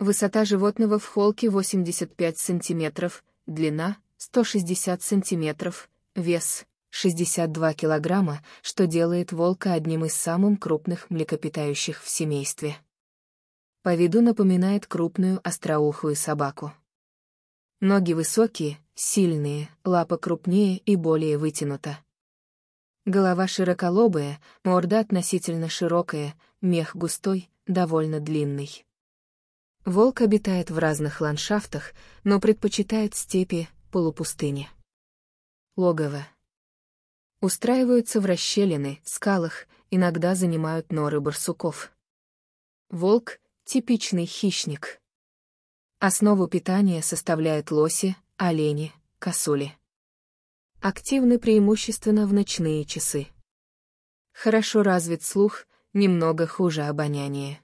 Высота животного в холке 85 сантиметров, длина 160 сантиметров, вес 62 килограмма, что делает волка одним из самых крупных млекопитающих в семействе. По виду напоминает крупную остроухую собаку. Ноги высокие, сильные, лапа крупнее и более вытянута. Голова широколобая, морда относительно широкая, мех густой, довольно длинный. Волк обитает в разных ландшафтах, но предпочитает степи, полупустыни. Логово. Устраиваются в расщелины, скалах, иногда занимают норы барсуков. Волк — типичный хищник. Основу питания составляют лоси, олени, косули. Активны преимущественно в ночные часы. Хорошо развит слух, немного хуже обоняние.